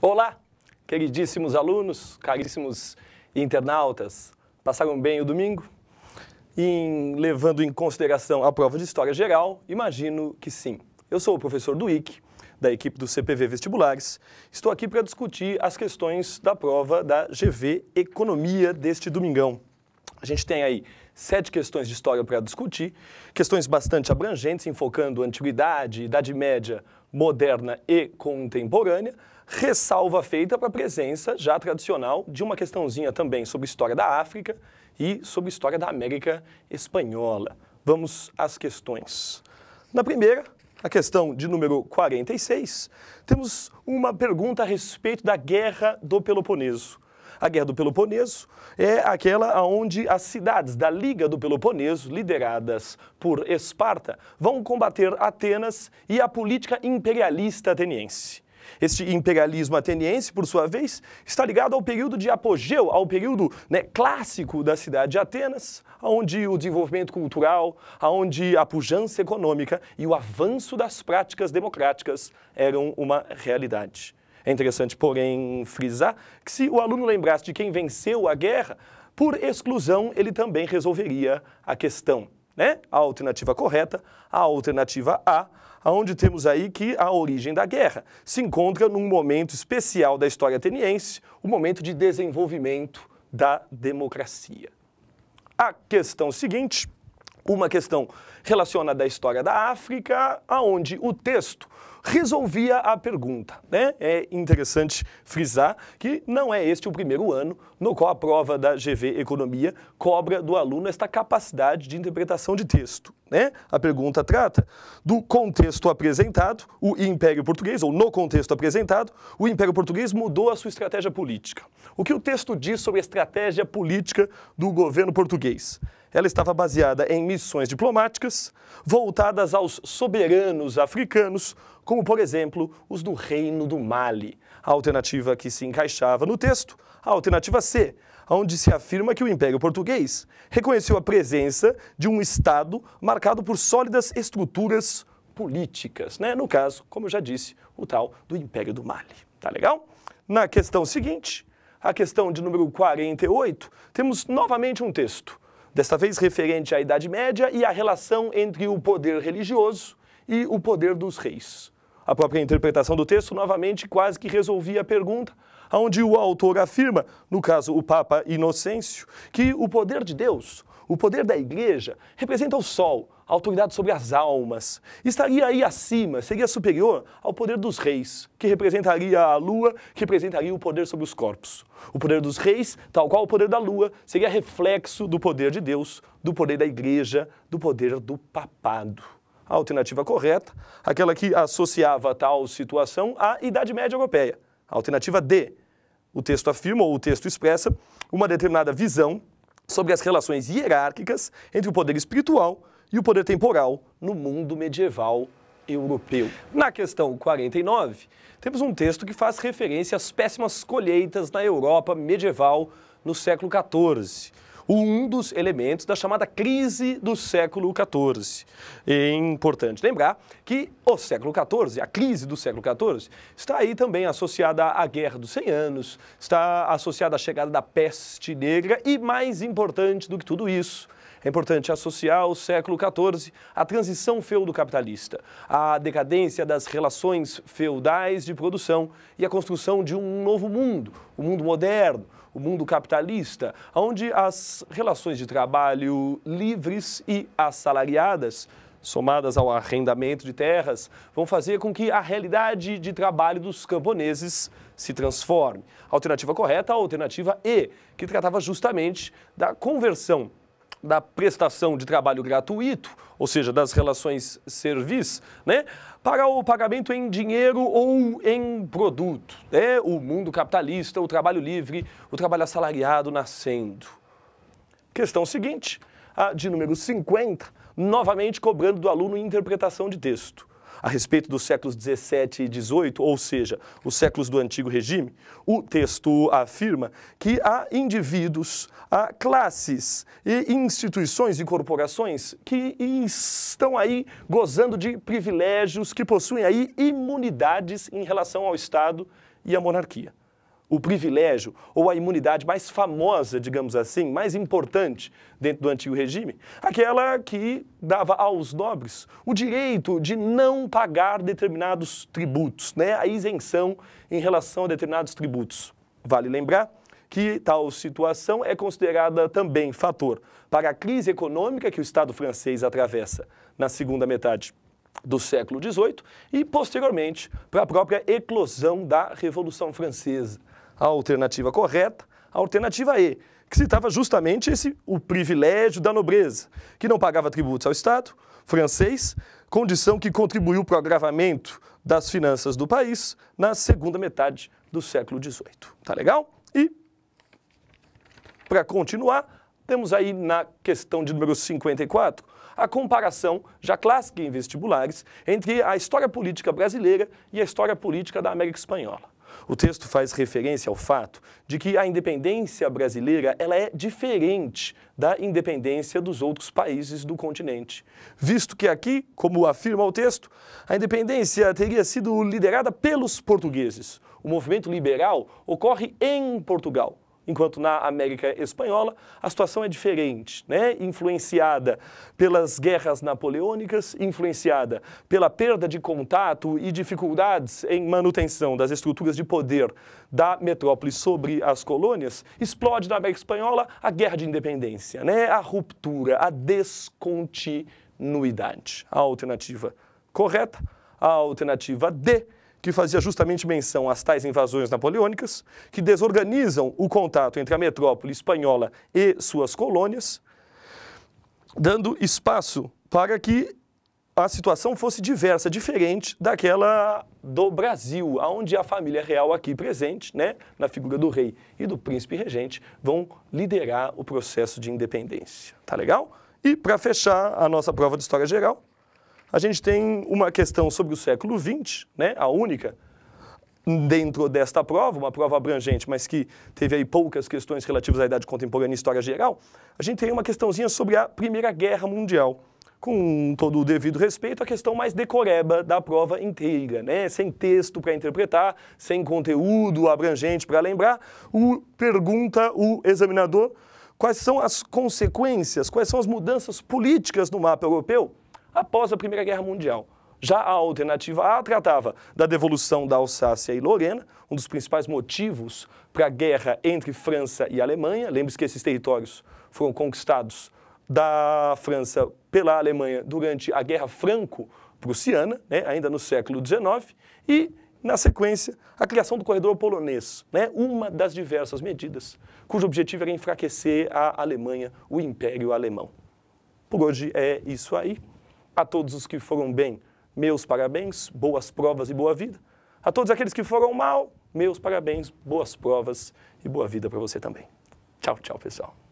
Olá, queridíssimos alunos, caríssimos internautas. Passaram bem o domingo? Em, levando em consideração a prova de História Geral, imagino que sim. Eu sou o professor Duick, da equipe do CPV Vestibulares. Estou aqui para discutir as questões da prova da GV Economia deste domingão. A gente tem aí sete questões de história para discutir, questões bastante abrangentes, enfocando antiguidade, idade média, moderna e contemporânea, ressalva feita para a presença já tradicional de uma questãozinha também sobre história da África e sobre história da América Espanhola. Vamos às questões. Na primeira, a questão de número 46, temos uma pergunta a respeito da Guerra do Peloponeso. A Guerra do Peloponeso é aquela onde as cidades da Liga do Peloponeso, lideradas por Esparta, vão combater Atenas e a política imperialista ateniense. Este imperialismo ateniense, por sua vez, está ligado ao período de apogeu, ao período né, clássico da cidade de Atenas, onde o desenvolvimento cultural, onde a pujança econômica e o avanço das práticas democráticas eram uma realidade. É interessante, porém, frisar que se o aluno lembrasse de quem venceu a guerra, por exclusão ele também resolveria a questão né? A alternativa correta, a alternativa A, onde temos aí que a origem da guerra se encontra num momento especial da história ateniense, o momento de desenvolvimento da democracia. A questão seguinte uma questão relacionada à história da África, aonde o texto resolvia a pergunta. Né? É interessante frisar que não é este o primeiro ano no qual a prova da GV Economia cobra do aluno esta capacidade de interpretação de texto. Né? A pergunta trata do contexto apresentado, o Império Português, ou no contexto apresentado, o Império Português mudou a sua estratégia política. O que o texto diz sobre a estratégia política do governo português? ela estava baseada em missões diplomáticas voltadas aos soberanos africanos, como, por exemplo, os do Reino do Mali. A alternativa que se encaixava no texto, a alternativa C, onde se afirma que o Império Português reconheceu a presença de um Estado marcado por sólidas estruturas políticas, né? No caso, como eu já disse, o tal do Império do Mali. Tá legal? Na questão seguinte, a questão de número 48, temos novamente um texto desta vez referente à Idade Média e à relação entre o poder religioso e o poder dos reis. A própria interpretação do texto, novamente, quase que resolvia a pergunta, onde o autor afirma, no caso o Papa Inocêncio, que o poder de Deus o poder da igreja representa o sol, a autoridade sobre as almas. Estaria aí acima, seria superior ao poder dos reis, que representaria a lua, que representaria o poder sobre os corpos. O poder dos reis, tal qual o poder da lua, seria reflexo do poder de Deus, do poder da igreja, do poder do papado. A alternativa correta, aquela que associava tal situação à Idade Média Europeia. A alternativa D. O texto afirma, ou o texto expressa, uma determinada visão sobre as relações hierárquicas entre o poder espiritual e o poder temporal no mundo medieval europeu. Na questão 49, temos um texto que faz referência às péssimas colheitas na Europa medieval no século XIV um dos elementos da chamada crise do século XIV. É importante lembrar que o século XIV, a crise do século XIV, está aí também associada à Guerra dos Cem Anos, está associada à chegada da peste negra e, mais importante do que tudo isso, é importante associar o século XIV à transição feudo-capitalista, à decadência das relações feudais de produção e à construção de um novo mundo, o um mundo moderno, o mundo capitalista, onde as relações de trabalho livres e assalariadas, somadas ao arrendamento de terras, vão fazer com que a realidade de trabalho dos camponeses se transforme. Alternativa correta, a alternativa E, que tratava justamente da conversão da prestação de trabalho gratuito, ou seja, das relações serviço, né, para o pagamento em dinheiro ou em produto. É o mundo capitalista, o trabalho livre, o trabalho assalariado nascendo. Questão seguinte, a de número 50, novamente cobrando do aluno interpretação de texto a respeito dos séculos 17 e 18, ou seja, os séculos do antigo regime, o texto afirma que há indivíduos, há classes e instituições e corporações que estão aí gozando de privilégios, que possuem aí imunidades em relação ao Estado e à monarquia o privilégio ou a imunidade mais famosa, digamos assim, mais importante dentro do antigo regime, aquela que dava aos nobres o direito de não pagar determinados tributos, né? a isenção em relação a determinados tributos. Vale lembrar que tal situação é considerada também fator para a crise econômica que o Estado francês atravessa na segunda metade do século XVIII e, posteriormente, para a própria eclosão da Revolução Francesa a alternativa correta, a alternativa E, que citava justamente esse o privilégio da nobreza, que não pagava tributos ao Estado francês, condição que contribuiu para o agravamento das finanças do país na segunda metade do século XVIII. Tá legal? E, para continuar, temos aí na questão de número 54 a comparação, já clássica em vestibulares, entre a história política brasileira e a história política da América Espanhola. O texto faz referência ao fato de que a independência brasileira ela é diferente da independência dos outros países do continente, visto que aqui, como afirma o texto, a independência teria sido liderada pelos portugueses. O movimento liberal ocorre em Portugal enquanto na América Espanhola a situação é diferente, né? influenciada pelas guerras napoleônicas, influenciada pela perda de contato e dificuldades em manutenção das estruturas de poder da metrópole sobre as colônias, explode na América Espanhola a guerra de independência, né? a ruptura, a descontinuidade. A alternativa correta, a alternativa D que fazia justamente menção às tais invasões napoleônicas, que desorganizam o contato entre a metrópole espanhola e suas colônias, dando espaço para que a situação fosse diversa, diferente daquela do Brasil, onde a família real aqui presente, né, na figura do rei e do príncipe regente, vão liderar o processo de independência. Tá legal? E para fechar a nossa prova de história geral, a gente tem uma questão sobre o século XX, né, a única, dentro desta prova, uma prova abrangente, mas que teve aí poucas questões relativas à idade contemporânea e história geral, a gente tem uma questãozinha sobre a Primeira Guerra Mundial. Com todo o devido respeito, a questão mais decoreba da prova inteira, né? Sem texto para interpretar, sem conteúdo abrangente para lembrar, o, pergunta o examinador quais são as consequências, quais são as mudanças políticas no mapa europeu após a Primeira Guerra Mundial. Já a alternativa A tratava da devolução da Alsácia e Lorena, um dos principais motivos para a guerra entre França e Alemanha. Lembre-se que esses territórios foram conquistados da França pela Alemanha durante a Guerra Franco-Prussiana, né, ainda no século XIX, e, na sequência, a criação do corredor polonês, né, uma das diversas medidas cujo objetivo era enfraquecer a Alemanha, o Império Alemão. Por hoje é isso aí. A todos os que foram bem, meus parabéns, boas provas e boa vida. A todos aqueles que foram mal, meus parabéns, boas provas e boa vida para você também. Tchau, tchau, pessoal.